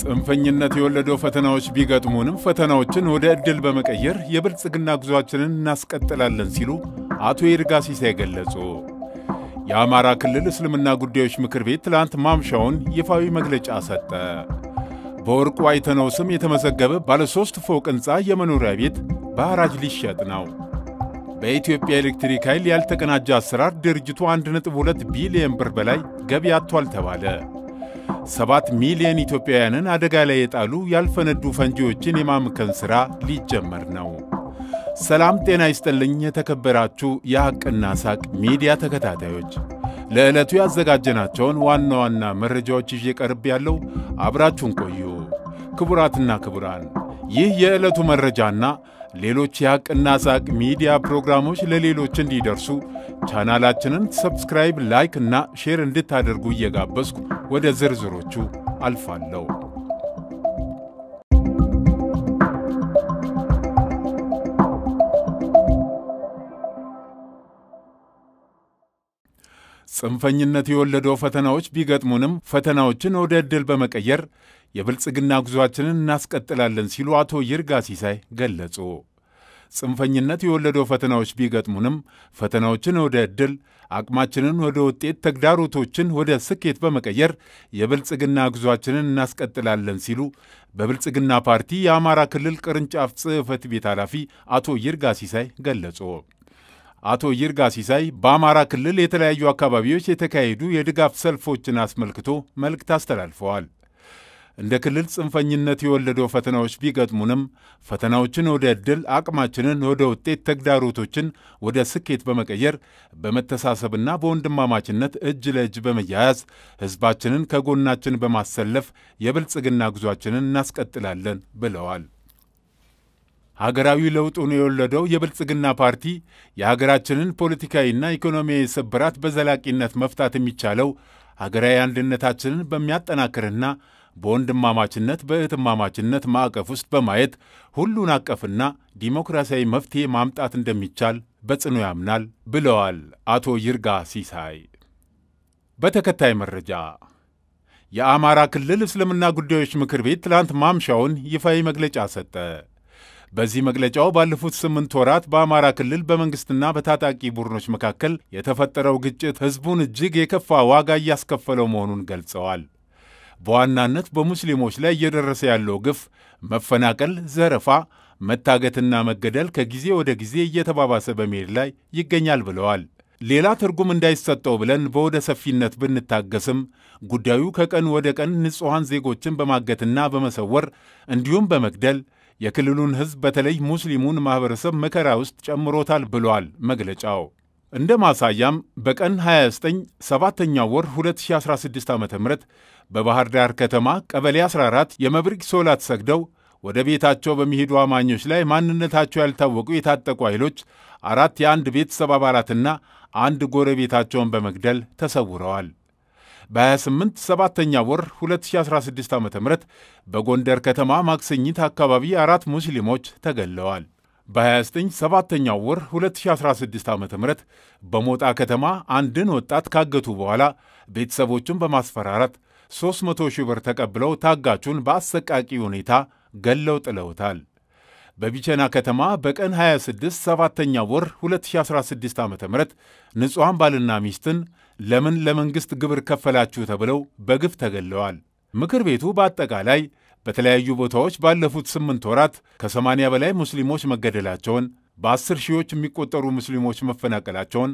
ጽንፈኝነት የወለደው ፈተናዎች ቢገጥሙንም ፈተናዎችን ወደ ዕድል በመቀየር የብልጽግና ጉዞአችንን እናስቀጥላለን ሲሉ አቶ ይርጋ ሲሳይ ገለጹ። የአማራ ክልል እስልምና ጉዳዮች ምክር ቤት ትላንት ማምሻውን ይፋዊ መግለጫ ሰጠ። በወርቁ አይተነው ስም የተመዘገበ ባለሦስት ፎቅ ሕንፃ የመኖሪያ ቤት በሐራጅ ሊሸጥ ነው። በኢትዮጵያ ኤሌክትሪክ ኃይል ያልተቀናጀ አሰራር ድርጅቱ 1.2 ቢሊየን ብር በላይ ገቢ አጥቷል ተባለ። ሰባት ሚሊዮን ኢትዮጵያውያንን አደጋ ላይ የጣሉ ያልፈነዱ ፈንጂዎችን የማምከን ሥራ ሊጀመር ነው። ሰላም ጤና ይስጥልኝ። የተከበራችሁ የሐቅና ሳቅ ሚዲያ ተከታታዮች ለዕለቱ ያዘጋጀናቸውን ዋና ዋና መረጃዎች ይዤ ቀርብ ያለው አብራችሁን ቆዩ። ክቡራትና ክቡራን ይህ የዕለቱ መረጃና ሌሎች የሐቅና ሳቅ ሚዲያ ፕሮግራሞች ለሌሎች እንዲደርሱ ቻናላችንን ሰብስክራይብ፣ ላይክ እና ሼር እንድታደርጉ እየጋበዝኩ ወደ ዝርዝሮቹ አልፋለሁ። ጽንፈኝነት የወለደው ፈተናዎች ቢገጥሙንም ፈተናዎችን ወደ ዕድል በመቀየር የብልጽግና ጉዟችንን እናስቀጥላለን ሲሉ አቶ ይርጋ ሲሳይ ገለጹ። ጽንፈኝነት የወለደው ፈተናዎች ቢገጥሙንም ፈተናዎችን ወደ ዕድል፣ አቅማችንን ወደ ውጤት፣ ተግዳሮቶችን ወደ ስኬት በመቀየር የብልጽግና ጉዟችንን እናስቀጥላለን ሲሉ በብልጽግና ፓርቲ የአማራ ክልል ቅርንጫፍ ጽሕፈት ቤት ኃላፊ አቶ ይርጋ ሲሳይ ገለጹ። አቶ ይርጋ ሲሳይ በአማራ ክልል የተለያዩ አካባቢዎች የተካሄዱ የድጋፍ ሰልፎችን አስመልክቶ መልእክት አስተላልፈዋል። እንደ ክልል ጽንፈኝነት የወለደው ፈተናዎች ቢገጥሙንም ፈተናዎችን ወደ ዕድል፣ አቅማችንን ወደ ውጤት፣ ተግዳሮቶችን ወደ ስኬት በመቀየር በመተሳሰብና በወንድማማችነት እጅ ለእጅ በመያያዝ ሕዝባችንን ከጎናችን በማሰለፍ የብልጽግና ጉዟችንን እናስቀጥላለን ብለዋል። ሀገራዊ ለውጡን የወለደው የብልጽግና ፓርቲ የሀገራችንን ፖለቲካዊና ኢኮኖሚያዊ ስብራት በዘላቂነት መፍታት የሚቻለው ሀገራዊ አንድነታችንን በሚያጠናክርና በወንድማማችነት በእህትማማችነት ማዕቀፍ ውስጥ በማየት ሁሉን አቀፍና ዲሞክራሲያዊ መፍትሄ ማምጣት እንደሚቻል በጽኑ ያምናል ብለዋል አቶ ይርጋ ሲሳይ። በተከታይ መረጃ የአማራ ክልል እስልምና ጉዳዮች ምክር ቤት ትላንት ማምሻውን ይፋዊ መግለጫ ሰጠ። በዚህ መግለጫው ባለፉት ስምንት ወራት በአማራ ክልል በመንግስትና በታጣቂ ቡድኖች መካከል የተፈጠረው ግጭት ህዝቡን እጅግ የከፋ ዋጋ እያስከፈለው መሆኑን ገልጸዋል። በዋናነት በሙስሊሞች ላይ እየደረሰ ያለው ግፍ፣ መፈናቀል፣ ዘረፋ፣ መታገትና መገደል ከጊዜ ወደ ጊዜ እየተባባሰ በመሄድ ላይ ይገኛል ብለዋል። ሌላ ትርጉም እንዳይሰጠው ብለን በወደ ሰፊነት ብንታገስም ጉዳዩ ከቀን ወደ ቀን ንጹሐን ዜጎችን በማገትና በመሰወር እንዲሁም በመግደል የክልሉን ሕዝብ በተለይ ሙስሊሙን ማኅበረሰብ መከራ ውስጥ ጨምሮታል ብለዋል መግለጫው። እንደ ማሳያም በቀን 29 ሰባተኛው ወር 2016 ዓ ም በባህር ዳር ከተማ ቀበሌ 14 የመብሪቅ ሶላት ሰግደው ወደ ቤታቸው በሚሄዱ አማኞች ላይ ማንነታቸው ያልታወቁ የታጠቁ ኃይሎች አራት የአንድ ቤተሰብ አባላትና አንድ ጎረቤታቸውን በመግደል ተሰውረዋል። በ28 ሰባተኛ ወር 2016 ዓ ም በጎንደር ከተማ ማክሰኝት አካባቢ አራት ሙስሊሞች ተገለዋል። በ29 ሰባተኛ ወር 2016 ዓ ም በሞጣ ከተማ አንድን ወጣት ካገቱ በኋላ ቤተሰቦቹን በማስፈራራት 300 ሺህ ብር ተቀብለው ታጋቹን በአሰቃቂ ሁኔታ ገለው ጥለውታል። በቢቸና ከተማ በቀን 26 ሰባተኛ ወር 2016 ዓ ም ንጹሐን ባልና ሚስትን ለምን ለመንግሥት ግብር ከፈላችሁ ተብለው በግፍ ተገለዋል። ምክር ቤቱ በአጠቃላይ በተለያዩ ቦታዎች ባለፉት ስምንት ወራት ከ80 በላይ ሙስሊሞች መገደላቸውን፣ በአስር ሺዎች የሚቆጠሩ ሙስሊሞች መፈናቀላቸውን፣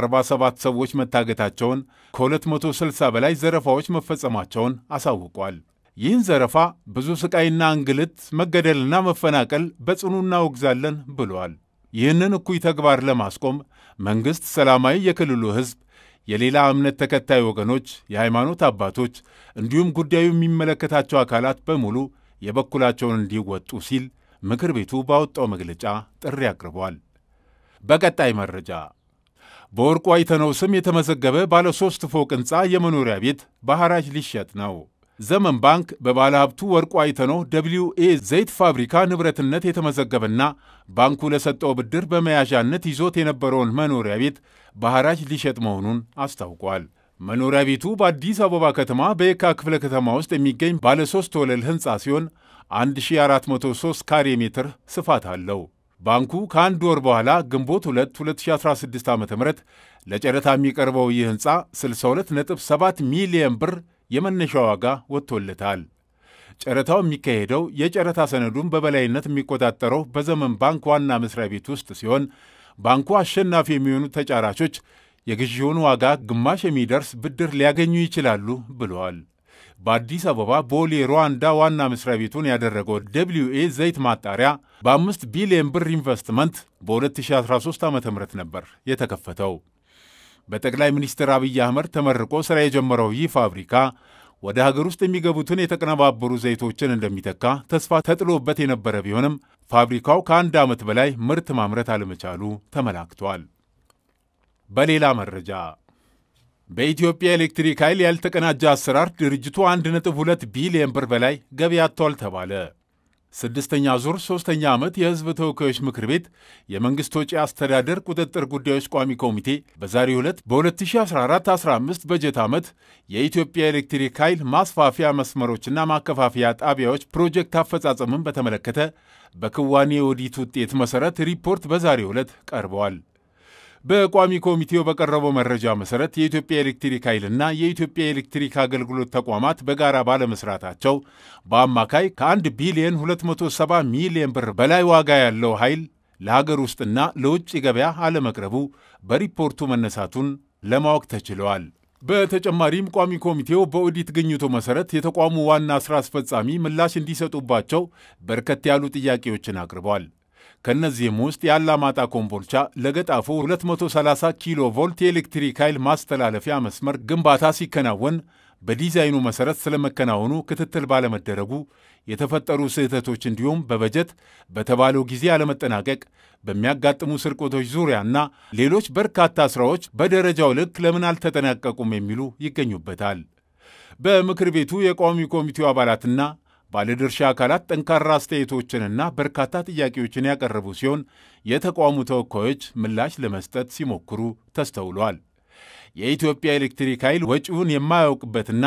47 ሰዎች መታገታቸውን፣ ከ260 በላይ ዘረፋዎች መፈጸማቸውን አሳውቋል። ይህን ዘረፋ፣ ብዙ ስቃይና እንግልት፣ መገደልና መፈናቀል በጽኑ እናወግዛለን ብሏል። ይህንን እኩይ ተግባር ለማስቆም መንግሥት ሰላማዊ የክልሉ ሕዝብ የሌላ እምነት ተከታይ ወገኖች፣ የሃይማኖት አባቶች እንዲሁም ጉዳዩ የሚመለከታቸው አካላት በሙሉ የበኩላቸውን እንዲወጡ ሲል ምክር ቤቱ ባወጣው መግለጫ ጥሪ አቅርቧል። በቀጣይ መረጃ በወርቁ አይተነው ስም የተመዘገበ ባለ ሦስት ፎቅ ሕንፃ የመኖሪያ ቤት በሐራጅ ሊሸጥ ነው። ዘመን ባንክ በባለ ሀብቱ ወርቁ አይተነው ደብሊው ኤ ዘይት ፋብሪካ ንብረትነት የተመዘገበና ባንኩ ለሰጠው ብድር በመያዣነት ይዞት የነበረውን መኖሪያ ቤት በሐራጅ ሊሸጥ መሆኑን አስታውቋል። መኖሪያ ቤቱ በአዲስ አበባ ከተማ በየካ ክፍለ ከተማ ውስጥ የሚገኝ ባለ ሶስት ወለል ህንፃ ሲሆን 1403 ካሬ ሜትር ስፋት አለው። ባንኩ ከአንድ ወር በኋላ ግንቦት 2 2016 ዓ ም ለጨረታ የሚቀርበው ይህ ህንፃ 627 ሚሊየን ብር የመነሻ ዋጋ ወጥቶለታል። ጨረታው የሚካሄደው የጨረታ ሰነዱን በበላይነት የሚቆጣጠረው በዘመን ባንክ ዋና መስሪያ ቤት ውስጥ ሲሆን ባንኩ አሸናፊ የሚሆኑ ተጫራቾች የግዢውን ዋጋ ግማሽ የሚደርስ ብድር ሊያገኙ ይችላሉ ብለዋል። በአዲስ አበባ ቦሌ ሩዋንዳ ዋና መስሪያ ቤቱን ያደረገው ደብሊው ኤ ዘይት ማጣሪያ በአምስት ቢሊዮን ብር ኢንቨስትመንት በ2013 ዓ ም ነበር የተከፈተው። በጠቅላይ ሚኒስትር አብይ አህመድ ተመርቆ ሥራ የጀመረው ይህ ፋብሪካ ወደ ሀገር ውስጥ የሚገቡትን የተቀነባበሩ ዘይቶችን እንደሚተካ ተስፋ ተጥሎበት የነበረ ቢሆንም ፋብሪካው ከአንድ ዓመት በላይ ምርት ማምረት አለመቻሉ ተመላክቷል። በሌላ መረጃ በኢትዮጵያ ኤሌክትሪክ ኃይል ያልተቀናጀ አሰራር ድርጅቱ 1.2 ቢሊየን ብር በላይ ገቢ አጥቷል ተባለ። ስድስተኛ ዙር ሶስተኛ ዓመት የሕዝብ ተወካዮች ምክር ቤት የመንግሥት ወጪ አስተዳደር ቁጥጥር ጉዳዮች ቋሚ ኮሚቴ በዛሬው ዕለት በ2014-15 በጀት ዓመት የኢትዮጵያ ኤሌክትሪክ ኃይል ማስፋፊያ መስመሮችና ማከፋፈያ ጣቢያዎች ፕሮጀክት አፈጻጸምን በተመለከተ በክዋኔ ኦዲት ውጤት መሠረት ሪፖርት በዛሬው ዕለት ቀርበዋል። በቋሚ ኮሚቴው በቀረበው መረጃ መሰረት የኢትዮጵያ ኤሌክትሪክ ኃይልና የኢትዮጵያ ኤሌክትሪክ አገልግሎት ተቋማት በጋራ ባለመስራታቸው በአማካይ ከ1 ቢሊዮን 270 ሚሊዮን ብር በላይ ዋጋ ያለው ኃይል ለሀገር ውስጥና ለውጭ ገበያ አለመቅረቡ በሪፖርቱ መነሳቱን ለማወቅ ተችለዋል። በተጨማሪም ቋሚ ኮሚቴው በኦዲት ግኝቱ መሰረት የተቋሙ ዋና ስራ አስፈጻሚ ምላሽ እንዲሰጡባቸው በርከት ያሉ ጥያቄዎችን አቅርቧል። ከእነዚህም ውስጥ የአላማጣ ኮምቦልቻ ለገጣፎ 230 ኪሎ ቮልት የኤሌክትሪክ ኃይል ማስተላለፊያ መስመር ግንባታ ሲከናወን በዲዛይኑ መሰረት ስለመከናወኑ ክትትል ባለመደረጉ የተፈጠሩ ስህተቶች እንዲሁም በበጀት በተባለው ጊዜ አለመጠናቀቅ በሚያጋጥሙ ስርቆቶች ዙሪያና ሌሎች በርካታ ስራዎች በደረጃው ልክ ለምን አልተጠናቀቁም የሚሉ ይገኙበታል። በምክር ቤቱ የቋሚ ኮሚቴው አባላትና ባለድርሻ አካላት ጠንካራ አስተያየቶችንና በርካታ ጥያቄዎችን ያቀረቡ ሲሆን የተቋሙ ተወካዮች ምላሽ ለመስጠት ሲሞክሩ ተስተውሏል። የኢትዮጵያ ኤሌክትሪክ ኃይል ወጪውን የማያውቅበትና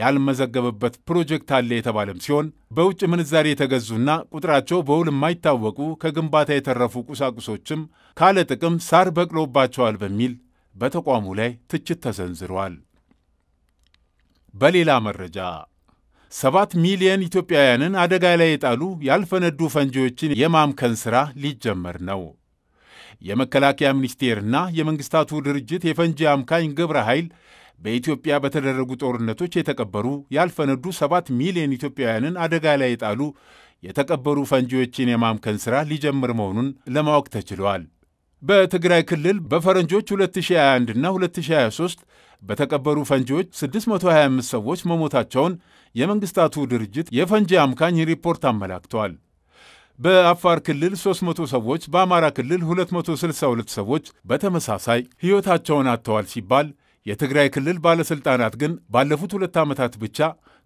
ያልመዘገበበት ፕሮጀክት አለ የተባለም ሲሆን በውጭ ምንዛሪ የተገዙና ቁጥራቸው በውል የማይታወቁ ከግንባታ የተረፉ ቁሳቁሶችም ካለ ጥቅም ሳር በቅሎባቸዋል በሚል በተቋሙ ላይ ትችት ተሰንዝሯል። በሌላ መረጃ ሰባት ሚሊየን ኢትዮጵያውያንን አደጋ ላይ የጣሉ ያልፈነዱ ፈንጂዎችን የማምከን ሥራ ሊጀመር ነው። የመከላከያ ሚኒስቴርና የመንግሥታቱ ድርጅት የፈንጂ አምካኝ ግብረ ኃይል በኢትዮጵያ በተደረጉ ጦርነቶች የተቀበሩ ያልፈነዱ ሰባት ሚሊዮን ኢትዮጵያውያንን አደጋ ላይ የጣሉ የተቀበሩ ፈንጂዎችን የማምከን ሥራ ሊጀምር መሆኑን ለማወቅ ተችሏል። በትግራይ ክልል በፈረንጆች 2021 እና 2023 በተቀበሩ ፈንጂዎች 625 ሰዎች መሞታቸውን የመንግስታቱ ድርጅት የፈንጂ አምካኝ ሪፖርት አመላክተዋል። በአፋር ክልል 300 ሰዎች፣ በአማራ ክልል 262 ሰዎች በተመሳሳይ ሕይወታቸውን አጥተዋል ሲባል የትግራይ ክልል ባለሥልጣናት ግን ባለፉት ሁለት ዓመታት ብቻ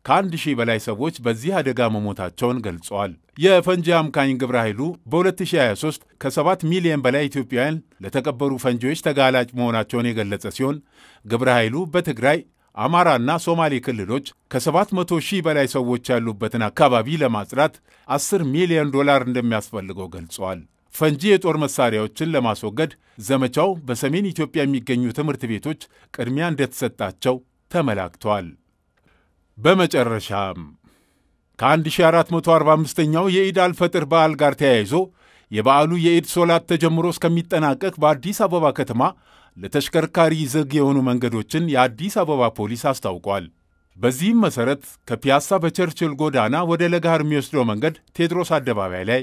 ከአንድ ሺህ በላይ ሰዎች በዚህ አደጋ መሞታቸውን ገልጸዋል። የፈንጂ አምካኝ ግብረ ኃይሉ በ2023 ከ7 ሚሊዮን በላይ ኢትዮጵያውያን ለተቀበሩ ፈንጂዎች ተጋላጭ መሆናቸውን የገለጸ ሲሆን ግብረ ኃይሉ በትግራይ አማራና ሶማሌ ክልሎች ከ700 ሺህ በላይ ሰዎች ያሉበትን አካባቢ ለማጽዳት 10 ሚሊዮን ዶላር እንደሚያስፈልገው ገልጸዋል። ፈንጂ የጦር መሳሪያዎችን ለማስወገድ ዘመቻው በሰሜን ኢትዮጵያ የሚገኙ ትምህርት ቤቶች ቅድሚያ እንደተሰጣቸው ተመላክተዋል። በመጨረሻም ከ1445ኛው የኢድ አልፈጥር በዓል ጋር ተያይዞ የበዓሉ የኢድ ሶላት ተጀምሮ እስከሚጠናቀቅ በአዲስ አበባ ከተማ ለተሽከርካሪ ዝግ የሆኑ መንገዶችን የአዲስ አበባ ፖሊስ አስታውቋል። በዚህም መሠረት ከፒያሳ በቸርችል ጎዳና ወደ ለጋር የሚወስደው መንገድ ቴዎድሮስ አደባባይ ላይ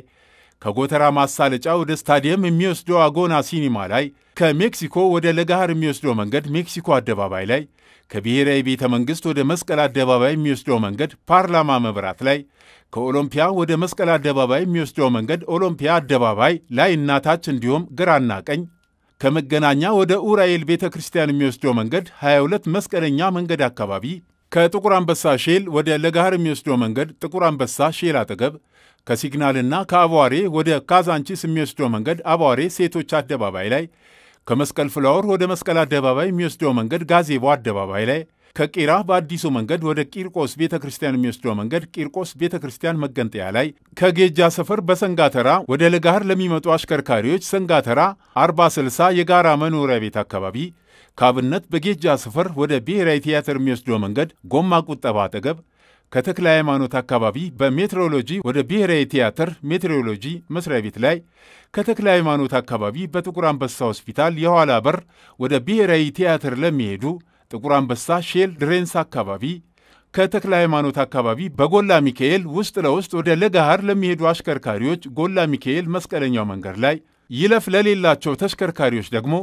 ከጎተራ ማሳለጫ ወደ ስታዲየም የሚወስደው አጎና ሲኒማ ላይ፣ ከሜክሲኮ ወደ ለጋሃር የሚወስደው መንገድ ሜክሲኮ አደባባይ ላይ፣ ከብሔራዊ ቤተ መንግሥት ወደ መስቀል አደባባይ የሚወስደው መንገድ ፓርላማ መብራት ላይ፣ ከኦሎምፒያ ወደ መስቀል አደባባይ የሚወስደው መንገድ ኦሎምፒያ አደባባይ ላይ እናታች፣ ታች እንዲሁም ግራና ቀኝ፣ ከመገናኛ ወደ ኡራኤል ቤተ ክርስቲያን የሚወስደው መንገድ 22 መስቀለኛ መንገድ አካባቢ፣ ከጥቁር አንበሳ ሼል ወደ ለጋሃር የሚወስደው መንገድ ጥቁር አንበሳ ሼል አጠገብ ከሲግናልና ከአቧሬ ወደ ካዛንቺስ የሚወስደው መንገድ አቧሬ ሴቶች አደባባይ ላይ፣ ከመስቀል ፍላወር ወደ መስቀል አደባባይ የሚወስደው መንገድ ጋዜቦ አደባባይ ላይ፣ ከቄራ በአዲሱ መንገድ ወደ ቂርቆስ ቤተ ክርስቲያን የሚወስደው መንገድ ቂርቆስ ቤተ ክርስቲያን መገንጠያ ላይ፣ ከጌጃ ሰፈር በሰንጋተራ ወደ ለጋህር ለሚመጡ አሽከርካሪዎች ሰንጋተራ 460 የጋራ መኖሪያ ቤት አካባቢ፣ ከአብነት በጌጃ ሰፈር ወደ ብሔራዊ ቲያትር የሚወስደው መንገድ ጎማ ቁጠባ አጠገብ ከተክለ ሃይማኖት አካባቢ በሜትሮሎጂ ወደ ብሔራዊ ቲያትር ሜትሮሎጂ መስሪያ ቤት ላይ፣ ከተክለ ሃይማኖት አካባቢ በጥቁር አንበሳ ሆስፒታል የኋላ በር ወደ ብሔራዊ ቲያትር ለሚሄዱ ጥቁር አንበሳ ሼል ድሬንስ አካባቢ፣ ከተክለ ሃይማኖት አካባቢ በጎላ ሚካኤል ውስጥ ለውስጥ ወደ ለጋሃር ለሚሄዱ አሽከርካሪዎች ጎላ ሚካኤል መስቀለኛው መንገድ ላይ ይለፍ ለሌላቸው ተሽከርካሪዎች ደግሞ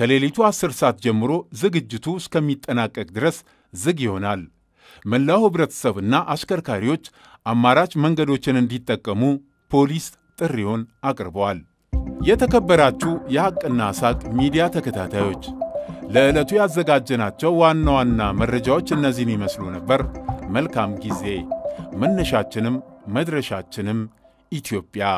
ከሌሊቱ 10 ሰዓት ጀምሮ ዝግጅቱ እስከሚጠናቀቅ ድረስ ዝግ ይሆናል። መላው ህብረተሰብና አሽከርካሪዎች አማራጭ መንገዶችን እንዲጠቀሙ ፖሊስ ጥሪውን አቅርበዋል። የተከበራችሁ የሐቅና ሳቅ ሚዲያ ተከታታዮች ለዕለቱ ያዘጋጀናቸው ዋና ዋና መረጃዎች እነዚህን ይመስሉ ነበር። መልካም ጊዜ። መነሻችንም መድረሻችንም ኢትዮጵያ